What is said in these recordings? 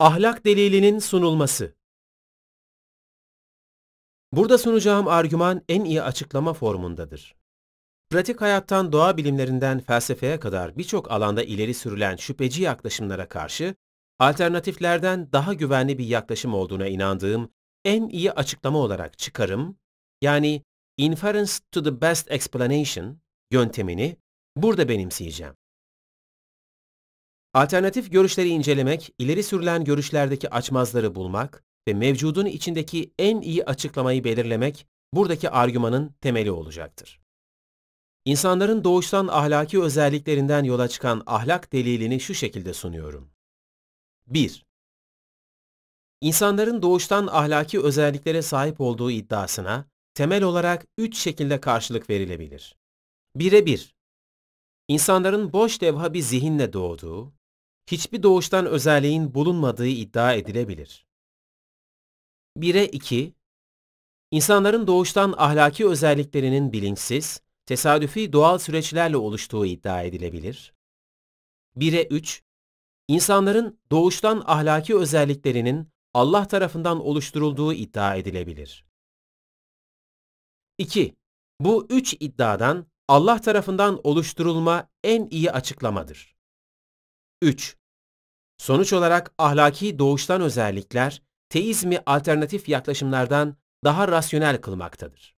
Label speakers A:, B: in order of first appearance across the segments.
A: Ahlak delilinin sunulması. Burada sunacağım argüman en iyi açıklama formundadır. Pratik hayattan doğa bilimlerinden felsefeye kadar birçok alanda ileri sürülen şüpheci yaklaşımlara karşı alternatiflerden daha güvenli bir yaklaşım olduğuna inandığım en iyi açıklama olarak çıkarım, yani inference to the best explanation yöntemini burada benimseyeceğim. Alternatif görüşleri incelemek, ileri sürülen görüşlerdeki açmazları bulmak ve mevcudun içindeki en iyi açıklamayı belirlemek buradaki argümanın temeli olacaktır. İnsanların doğuştan ahlaki özelliklerinden yola çıkan ahlak delilini şu şekilde sunuyorum. 1. İnsanların doğuştan ahlaki özelliklere sahip olduğu iddiasına temel olarak üç şekilde karşılık verilebilir. 1'e 1. İnsanların boş devha bir zihinle doğduğu, hiçbir doğuştan özelliğin bulunmadığı iddia edilebilir. 1'e 2 İnsanların doğuştan ahlaki özelliklerinin bilinçsiz, tesadüfi doğal süreçlerle oluştuğu iddia edilebilir. 1'e 3 İnsanların doğuştan ahlaki özelliklerinin Allah tarafından oluşturulduğu iddia edilebilir. 2. Bu üç iddiadan Allah tarafından oluşturulma en iyi açıklamadır. 3. Sonuç olarak ahlaki doğuştan özellikler teizmi alternatif yaklaşımlardan daha rasyonel kılmaktadır.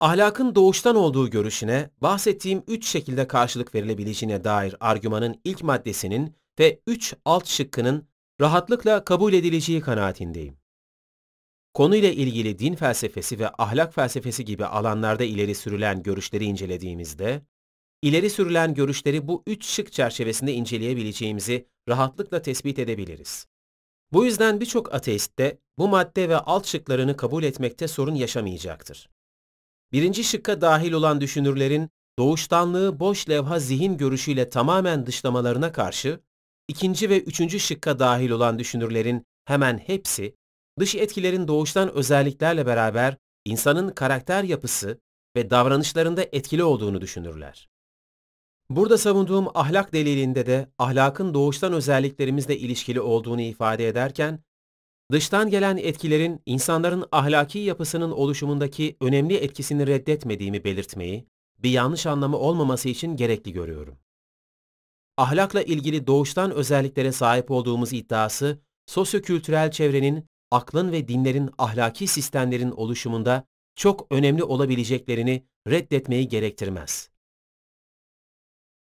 A: Ahlakın doğuştan olduğu görüşüne bahsettiğim üç şekilde karşılık verilebileceğine dair argümanın ilk maddesinin ve üç alt şıkkının rahatlıkla kabul edileceği kanaatindeyim. Konuyla ilgili din felsefesi ve ahlak felsefesi gibi alanlarda ileri sürülen görüşleri incelediğimizde, İleri sürülen görüşleri bu üç şık çerçevesinde inceleyebileceğimizi rahatlıkla tespit edebiliriz. Bu yüzden birçok ateist de bu madde ve alt şıklarını kabul etmekte sorun yaşamayacaktır. Birinci şıkka dahil olan düşünürlerin doğuştanlığı boş levha zihin görüşüyle tamamen dışlamalarına karşı, ikinci ve üçüncü şıkka dahil olan düşünürlerin hemen hepsi, dış etkilerin doğuştan özelliklerle beraber insanın karakter yapısı ve davranışlarında etkili olduğunu düşünürler. Burada savunduğum ahlak delilinde de ahlakın doğuştan özelliklerimizle ilişkili olduğunu ifade ederken, dıştan gelen etkilerin insanların ahlaki yapısının oluşumundaki önemli etkisini reddetmediğimi belirtmeyi, bir yanlış anlamı olmaması için gerekli görüyorum. Ahlakla ilgili doğuştan özelliklere sahip olduğumuz iddiası, sosyokültürel çevrenin, aklın ve dinlerin ahlaki sistemlerin oluşumunda çok önemli olabileceklerini reddetmeyi gerektirmez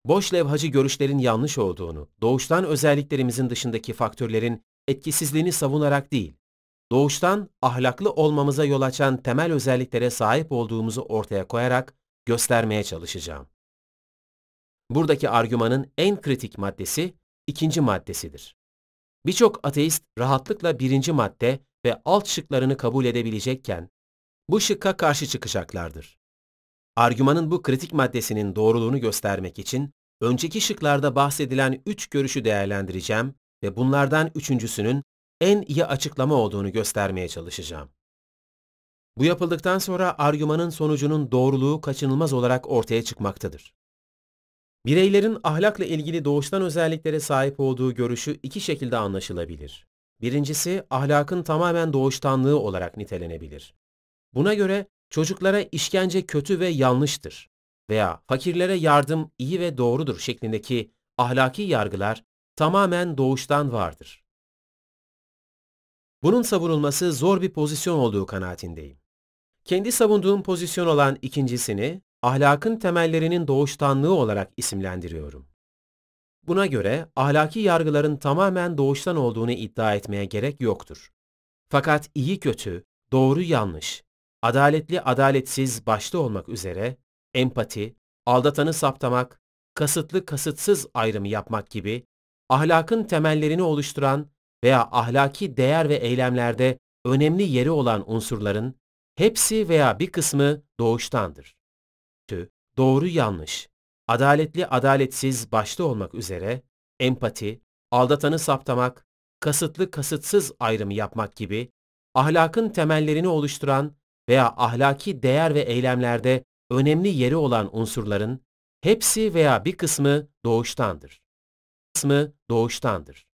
A: boş levhacı görüşlerin yanlış olduğunu, doğuştan özelliklerimizin dışındaki faktörlerin etkisizliğini savunarak değil, doğuştan ahlaklı olmamıza yol açan temel özelliklere sahip olduğumuzu ortaya koyarak göstermeye çalışacağım. Buradaki argümanın en kritik maddesi ikinci maddesidir. Birçok ateist rahatlıkla birinci madde ve alt şıklarını kabul edebilecekken bu şıkka karşı çıkacaklardır. Argümanın bu kritik maddesinin doğruluğunu göstermek için önceki şıklarda bahsedilen üç görüşü değerlendireceğim ve bunlardan üçüncüsünün en iyi açıklama olduğunu göstermeye çalışacağım. Bu yapıldıktan sonra argümanın sonucunun doğruluğu kaçınılmaz olarak ortaya çıkmaktadır. Bireylerin ahlakla ilgili doğuştan özelliklere sahip olduğu görüşü iki şekilde anlaşılabilir. Birincisi ahlakın tamamen doğuştanlığı olarak nitelenebilir. Buna göre çocuklara işkence kötü ve yanlıştır veya fakirlere yardım iyi ve doğrudur şeklindeki ahlaki yargılar tamamen doğuştan vardır. Bunun savunulması zor bir pozisyon olduğu kanaatindeyim. Kendi savunduğum pozisyon olan ikincisini ahlakın temellerinin doğuştanlığı olarak isimlendiriyorum. Buna göre ahlaki yargıların tamamen doğuştan olduğunu iddia etmeye gerek yoktur. Fakat iyi kötü, doğru yanlış, adaletli adaletsiz başta olmak üzere empati, aldatanı saptamak, kasıtlı kasıtsız ayrımı yapmak gibi ahlakın temellerini oluşturan veya ahlaki değer ve eylemlerde önemli yeri olan unsurların hepsi veya bir kısmı doğuştandır. Tü Doğru yanlış, adaletli adaletsiz başta olmak üzere empati, aldatanı saptamak, kasıtlı kasıtsız ayrımı yapmak gibi ahlakın temellerini oluşturan veya ahlaki değer ve eylemlerde önemli yeri olan unsurların hepsi veya bir kısmı doğuştandır. Kısmı doğuştandır.